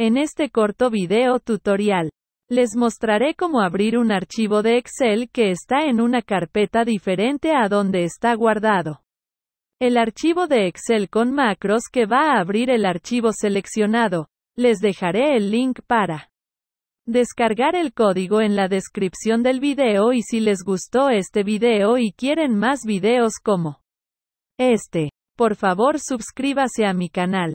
En este corto video tutorial, les mostraré cómo abrir un archivo de Excel que está en una carpeta diferente a donde está guardado. El archivo de Excel con macros que va a abrir el archivo seleccionado. Les dejaré el link para descargar el código en la descripción del video y si les gustó este video y quieren más videos como este, por favor suscríbase a mi canal.